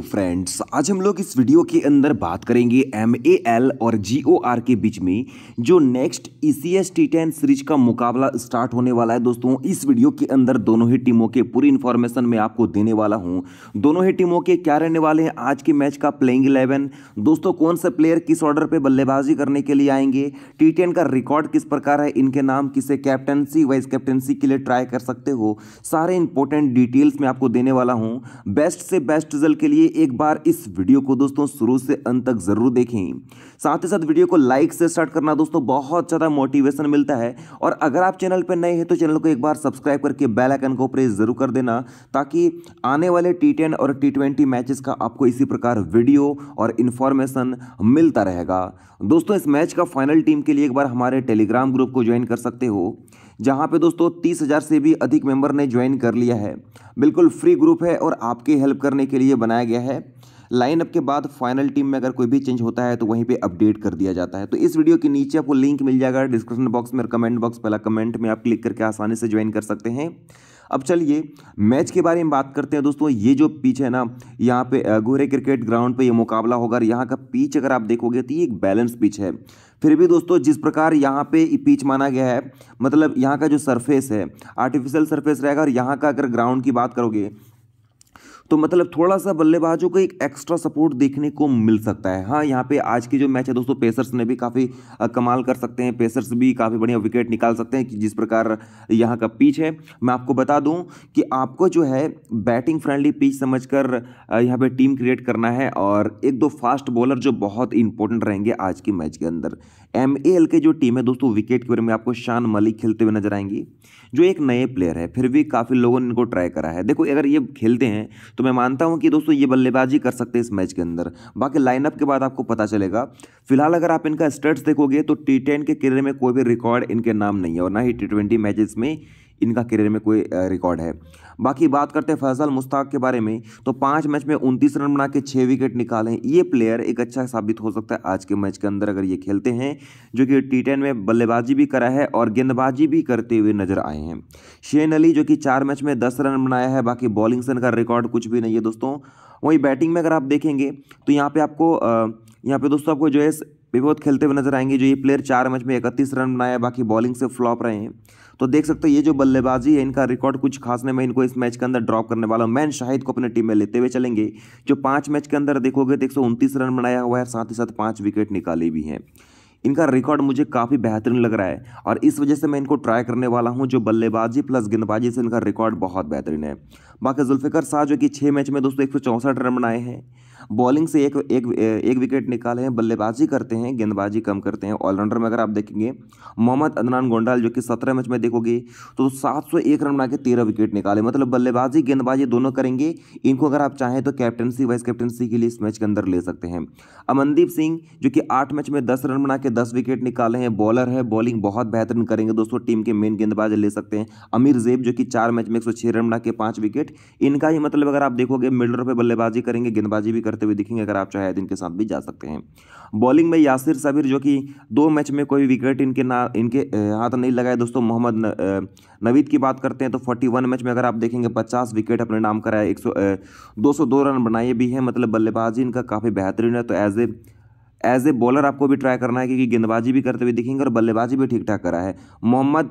friends आज हम लोग इस वीडियो के अंदर बात करेंगे एम ए एल और जी ओ आर के बीच में जो next E C S T ten series का मुकाबला स्टार्ट होने वाला है दोस्तों इस वीडियो के अंदर दोनों ही टीमों के पूरी इन्फॉर्मेशन मैं आपको देने वाला हूं दोनों ही टीमों के क्या रहने वाले हैं आज के मैच का प्लेइंग इलेवन दोस्तों कौन से प्लेयर किस ऑर्डर पर बल्लेबाजी करने के लिए आएंगे टी टेन का रिकॉर्ड किस प्रकार है इनके नाम किसे कैप्टनसी वाइस कैप्टनसी के लिए ट्राई कर सकते हो सारे इंपॉर्टेंट डिटेल्स मैं आपको देने वाला हूँ बेस्ट से बेस्ट रिजल्ट के लिए लिए एक बार इस वीडियो को दोस्तों शुरू से अंत तक ज़रूर देखें साथ ही साथ वीडियो को लाइक से स्टार्ट करना दोस्तों बहुत ज़्यादा मोटिवेशन मिलता है और अगर आप चैनल पर नए हैं तो चैनल को एक बार सब्सक्राइब करके बेल आइकन को प्रेस जरूर कर देना ताकि आने वाले टी टेन और टी ट्वेंटी मैचेस का आपको इसी प्रकार वीडियो और इन्फॉर्मेशन मिलता रहेगा दोस्तों इस मैच का फाइनल टीम के लिए एक बार हमारे टेलीग्राम ग्रुप को ज्वाइन कर सकते हो जहां पे दोस्तों तीस हज़ार से भी अधिक मेंबर ने ज्वाइन कर लिया है बिल्कुल फ्री ग्रुप है और आपके हेल्प करने के लिए बनाया गया है लाइनअप के बाद फाइनल टीम में अगर कोई भी चेंज होता है तो वहीं पे अपडेट कर दिया जाता है तो इस वीडियो के नीचे आपको लिंक मिल जाएगा डिस्क्रिप्शन बॉक्स में और कमेंट बॉक्स पहला कमेंट में आप क्लिक करके आसानी से ज्वाइन कर सकते हैं अब चलिए मैच के बारे में बात करते हैं दोस्तों ये जो पिच है ना यहाँ पे गोरे क्रिकेट ग्राउंड पे ये मुकाबला होगा और यहाँ का पिच अगर आप देखोगे तो ये एक बैलेंस पिच है फिर भी दोस्तों जिस प्रकार यहाँ पे पिच माना गया है मतलब यहाँ का जो सरफेस है आर्टिफिशियल सरफेस रहेगा और यहाँ का अगर ग्राउंड की बात करोगे तो मतलब थोड़ा सा बल्लेबाजों को एक एक्स्ट्रा सपोर्ट देखने को मिल सकता है हाँ यहाँ पे आज की जो मैच है दोस्तों पेसर्स ने भी काफ़ी कमाल कर सकते हैं पेसर्स भी काफ़ी बढ़िया विकेट निकाल सकते हैं जिस प्रकार यहाँ का पिच है मैं आपको बता दूँ कि आपको जो है बैटिंग फ्रेंडली पिच समझ कर यहाँ पर टीम क्रिएट करना है और एक दो फास्ट बॉलर जो बहुत इंपॉर्टेंट रहेंगे आज के मैच के अंदर एम के जो टीम है दोस्तों विकेट कीपर में आपको शान मलिक खेलते हुए नजर आएंगी जो एक नए प्लेयर है फिर भी काफ़ी लोगों ने इनको ट्राई करा है देखो अगर ये खेलते हैं तो मैं मानता हूँ कि दोस्तों ये बल्लेबाजी कर सकते हैं इस मैच के अंदर बाकी लाइनअप के बाद आपको पता चलेगा फिलहाल अगर आप इनका स्टेट्स देखोगे तो टी के करियर में कोई भी रिकॉर्ड इनके नाम नहीं है और ना ही टी मैचेस में इनका करियर में कोई रिकॉर्ड है बाकी बात करते हैं फैजल मुश्ताक के बारे में तो पाँच मैच में उनतीस रन बना के छः विकेट निकाले ये प्लेयर एक अच्छा साबित हो सकता है आज के मैच के अंदर अगर ये खेलते हैं जो कि टी टेन में बल्लेबाजी भी करा है और गेंदबाजी भी करते हुए नजर आए हैं शेन अली जो कि चार मैच में दस रन बनाया है बाकी बॉलिंग से इनका रिकॉर्ड कुछ भी नहीं है दोस्तों वहीं बैटिंग में अगर आप देखेंगे तो यहाँ पर आपको यहाँ पे दोस्तों आपको जो है भी बहुत खेलते हुए नजर आएंगे जो ये प्लेयर चार मैच में इकतीस रन बनाया बाकी बॉलिंग से फ्लॉप रहे हैं तो देख सकते हैं ये जो बल्लेबाजी है इनका रिकॉर्ड कुछ खास नहीं मैं इनको इस मैच के अंदर ड्रॉप करने वाला हूँ मैन शाहिद को अपने टीम में लेते हुए चलेंगे जो पाँच मैच के अंदर देखोगे तो एक रन बनाया हुआ है साथ ही साथ पाँच विकेट निकाले भी हैं इनका रिकॉर्ड मुझे काफ़ी बेहतरीन लग रहा है और इस वजह से मैं इनको ट्राई करने वाला हूं जो बल्लेबाजी प्लस गेंदबाजी से इनका रिकॉर्ड बहुत बेहतरीन है बाकी जुल्फ़िकर शाह जो कि छः मैच में दोस्तों एक रन बनाए हैं बॉलिंग से एक एक एक विकेट निकाले हैं बल्लेबाजी करते हैं गेंदबाजी कम करते हैं ऑलराउंडर में अगर आप देखेंगे मोहम्मद अदनान गोंडाल जो कि सत्रह मैच में देखोगे तो सात सौ एक रन बना के तेरह विकेट निकाले मतलब बल्लेबाजी गेंदबाजी दोनों करेंगे इनको अगर आप चाहें तो कैप्टनसी वाइस कैप्टनसी के लिए इस मैच के अंदर ले सकते हैं अमनदीप सिंह जो कि आठ मैच में दस रन बना के दस विकेट निकाले हैं बॉलर है बॉलिंग बहुत बेहतरीन करेंगे दोस्तों टीम के मेन गेंदबाज ले सकते हैं अमीर जेब जो कि चार मैच में एक रन बना के पाँच विकेट इनका ही मतलब अगर आप देखोगे मिडलर पर बल्लेबाजी करेंगे गेंदबाजी भी करते हुए दिखेंगे अगर आप चाहे तो इनके साथ भी जा सकते हैं बॉलिंग में यासिर सबिर जो कि दो मैच में कोई विकेट इनके ना इनके हाथ नहीं लगाए दोस्तों मोहम्मद नवीद की बात करते हैं तो 41 मैच में अगर आप देखेंगे 50 विकेट अपने नाम कराए एक सौ रन बनाए भी हैं मतलब बल्लेबाजी इनका काफ़ी बेहतरीन है तो as a as a bowler आपको भी ट्राई करना है क्योंकि गेंदबाजी भी करते हुए दिखेंगे और बल्लेबाजी भी ठीक ठाक करा है मोहम्मद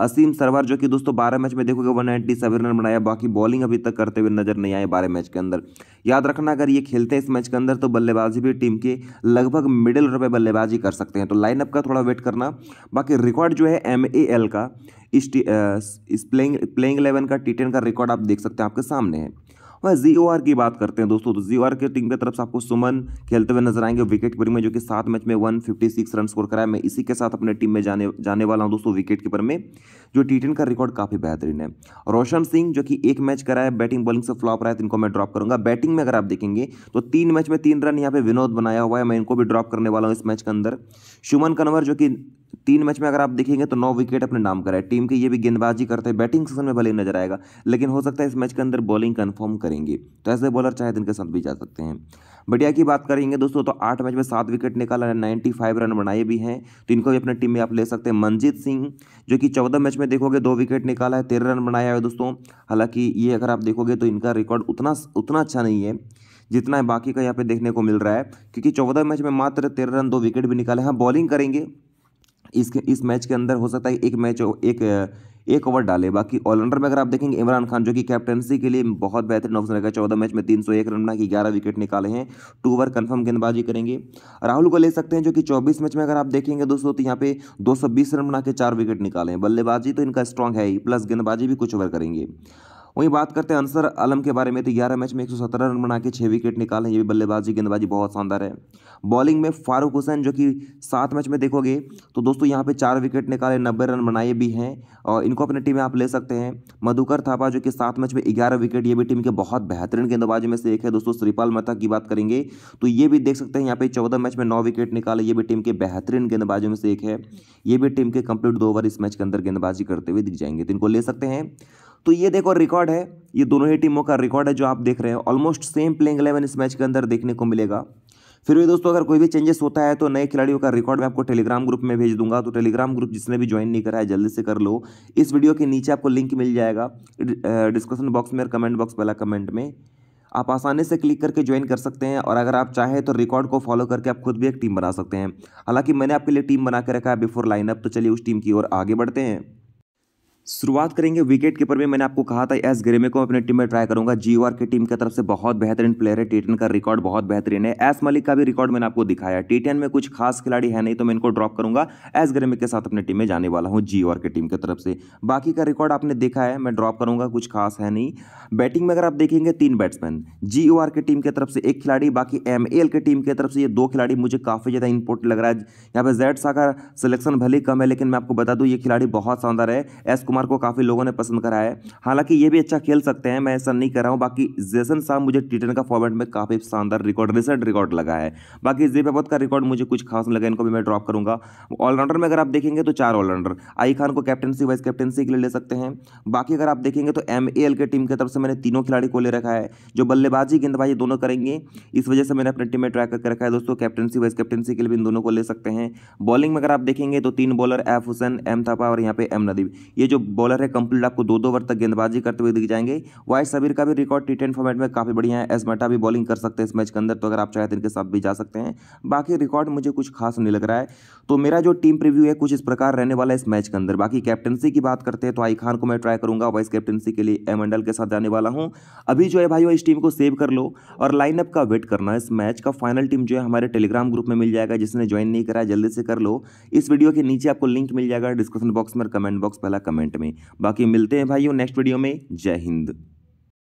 असीम सरवर जो कि दोस्तों बारह मैच में देखोगे वन नाइन्टी सेवन रन बनाया बाकी बॉलिंग अभी तक करते हुए नजर नहीं आए बारह मैच के अंदर याद रखना अगर ये खेलते हैं इस मैच के अंदर तो बल्लेबाजी भी टीम के लगभग मिडिल रुपये बल्लेबाजी कर सकते हैं तो लाइनअप का थोड़ा वेट करना बाकी रिकॉर्ड जो है एम ए एल का इस, इस प्लेइंग प्लेइंग इलेवन का टी टेन का रिकॉर्ड आप देख सकते हैं आपके सामने है वह जी की बात करते हैं दोस्तों तो जी की टीम की तरफ से आपको सुमन खेलते हुए नजर आएंगे विकेट कीपर में जो कि सात मैच में वन रन स्कोर कराया मैं इसी के साथ अपने टीम में जाने जाने वाला हूँ दोस्तों विकेट कीपर में जो टी का रिकॉर्ड काफ़ी बेहतरीन है रोशन सिंह जो कि एक मैच कराया बैटिंग बॉलिंग से फ्लॉप रहा है तो इनको मैं ड्रॉप करूंगा बैटिंग में अगर आप देखेंगे तो तीन मैच में तीन रन यहाँ पे विनोद बनाया हुआ है मैं इनको भी ड्रॉप करने वाला हूँ इस मैच के अंदर शुमन कन्वर जो कि तीन मैच में अगर आप देखेंगे तो नौ विकेट अपने नाम कराए टीम के ये भी गेंदबाजी करते हैं बैटिंग सेशन में भले ही नजर आएगा लेकिन हो सकता है इस मैच के अंदर बॉलिंग कन्फर्म करेंगे तो ऐसे बॉलर चाहे दिन के साथ भी जा सकते हैं बढ़िया की बात करेंगे दोस्तों तो आठ मैच में सात विकेट निकाला है नाइन्टी फाइव रन बनाए भी हैं तो इनको भी अपने टीम में आप ले सकते हैं मनजीत सिंह जो कि चौदह मैच में देखोगे दो विकेट निकाला है तेरह रन बनाया है दोस्तों हालांकि ये अगर आप देखोगे तो इनका रिकॉर्ड उतना उतना अच्छा नहीं है जितना है बाकी का यहाँ पे देखने को मिल रहा है क्योंकि चौदह मैच में मात्र तेरह रन दो विकेट भी निकाले हैं बॉलिंग करेंगे इसके इस मैच के अंदर हो सकता है एक मैच एक एक ओवर डाले बाकी ऑलराउंडर में अगर आप देखेंगे इमरान खान जो कि कैप्टनसी के लिए बहुत बेहतरीन ऑप्शन रहेगा चौदह मैच में तीन सौ एक रन बना कि ग्यारह विकेट निकाले हैं टू ओवर कंफर्म गेंदबाजी करेंगे राहुल को ले सकते हैं जो कि चौबीस मैच में अगर आप देखेंगे दोस्तों तो यहाँ पे दो रन बना के चार विकेट निकाले हैं बल्लेबाजी तो इनका स्ट्रॉग है ही प्लस गेंदबाजी भी कुछ ओवर करेंगे वहीं बात करते हैं अंसर आलम के बारे में तो ग्यारह मैच में एक रन बना के छः विकेट निकाले ये भी बल्लेबाजी गेंदबाजी बहुत शानदार है बॉलिंग में फारूक हुसैन जो कि सात मैच में देखोगे तो दोस्तों यहाँ पर चार विकेट निकाले नब्बे रन बनाए भी हैं और इनको अपनी टीम में आप ले सकते हैं मधुकर थापा जो कि सात मैच में ग्यारह विकेट ये भी टीम के बहुत बेहतरीन गेंदबाजी में से एक है दोस्तों श्रीपाल मेहता की बात करेंगे तो ये भी देख सकते हैं यहाँ पे चौदह मैच में नौ विकेट निकाले ये भी टीम के बेहतरीन गेंदबाजों में से एक है ये भी टीम के कंप्लीट दो ओवर इस मैच के अंदर गेंदबाजी करते हुए दिख जाएंगे तो इनको ले सकते हैं तो ये देखो रिकॉर्ड है ये दोनों ही टीमों का रिकॉर्ड है जो आप देख रहे हैं ऑलमोस्ट सेम प्लेइंग इलेवन इस मैच के अंदर देखने को मिलेगा फिर भी दोस्तों अगर कोई भी चेंजेस होता है तो नए खिलाड़ियों का रिकॉर्ड मैं आपको टेलीग्राम ग्रुप में भेज दूंगा तो टेलीग्राम ग्रुप जिसने भी ज्वाइन नहीं करा है जल्दी से कर लो इस वीडियो के नीचे आपको लिंक मिल जाएगा डिस्कशन बॉक्स में और कमेंट बॉक्स वाला कमेंट में आप आसानी से क्लिक करके ज्वाइन कर सकते हैं और अगर आप चाहें तो रिकॉर्ड को फॉलो करके आप खुद भी एक टीम बना सकते हैं हालांकि मैंने आपके लिए टीम बना के रखा है बिफोर लाइनअप तो चलिए उस टीम की ओर आगे बढ़ते हैं शुरुआत करेंगे विकेट कीपर में मैंने आपको कहा था एस ग्रेमे को अपनी टीम में ट्राई करूंगा जी की टीम की तरफ से बहुत बेहतरीन प्लेयर है टी का रिकॉर्ड बहुत बेहतरीन है एस मलिक का भी रिकॉर्ड मैंने आपको दिखाया टी में कुछ खास खिलाड़ी है नहीं तो मैं इनको ड्रॉप करूंगा एस ग्रेमे के साथ अपनी टीम में जाने वाला हूँ जी की टीम की तरफ से बाकी का रिकॉर्ड आपने देखा है मैं ड्रॉप करूंगा कुछ खास है नहीं बैटिंग में अगर आप देखेंगे तीन बैट्समैन जी की टीम की तरफ से एक खिलाड़ी बाकी एम की टीम की तरफ से ये दो खिलाड़ी मुझे काफ़ी ज़्यादा इंपोर्टेंट लग रहा है यहाँ पर जेड सा का सिलेक्शन भले कम है लेकिन मैं आपको बता दूँ ये खिलाड़ी बहुत शानदार है एस कुमार कुमार को काफ़ी लोगों ने पसंद करा है हालांकि ये भी अच्छा खेल सकते हैं मैं ऐसा नहीं कर रहा हूँ बाकी जैसन साहब मुझे टी का फॉर्मेट में काफ़ी शानदार रिकॉर्ड रिसेंट रिकॉर्ड लगा है बाकी जी का रिकॉर्ड मुझे कुछ खास लगा इनको भी मैं ड्रॉप करूँगा ऑलराउंडर में अगर आप देखेंगे तो चार ऑलराउंडर आई खान को कैप्टनसी वाइस कैप्टनसी के लिए ले सकते हैं बाकी अगर आप देखेंगे तो एम के टीम की तरफ से मैंने तीनों खिलाड़ी को ले रखा है जो बल्लेबाजी गेंदबाजी दोनों करेंगे इस वजह से मैंने अपने टीम में ट्राई करके रखा है दोस्तों कैप्टनसी वाइस कैप्टनसी के लिए भी इन दोनों को ले सकते हैं बॉलिंग में अगर आप देखेंगे तो तीन bowler F Hussain M Thapa और यहाँ पे एम नदीब ये जो बॉलर है कंप्लीट आपको दो दो ओवर तक गेंदबाजी करते हुए दिख जाएंगे वाइस सबीर का भी रिकॉर्ड टी टेन फॉर्मेट में काफ़ी बढ़िया है एस मटा भी बॉलिंग कर सकते हैं इस मैच के अंदर तो अगर आप चाहें तो इनके साथ भी जा सकते हैं बाकी रिकॉर्ड मुझे कुछ खास नहीं लग रहा है तो मेरा जो टीम प्रिव्यू है कुछ इस प्रकार रहने वाला है इस मैच के अंदर बाकी कैप्टनसी की बात करते हैं तो आई खान को मैं ट्राई करूंगा वाइस कैप्टनसी के लिए एम के साथ जाने वाला हूँ अभी जो है भाई इस टीम को सेव कर लो और लाइनअप का वेट करना इस मैच का फाइनल टीम जो है हमारे टेलीग्राम ग्रुप में मिल जाएगा जिसने ज्वाइन नहीं करा जल्दी से कर लो इस वीडियो के नीचे आपको लिंक मिल जाएगा डिस्क्रिप्शन बॉक्स में कमेंट बॉक्स पहला कमेंट में बाकी मिलते हैं भाइयों नेक्स्ट वीडियो में जय हिंद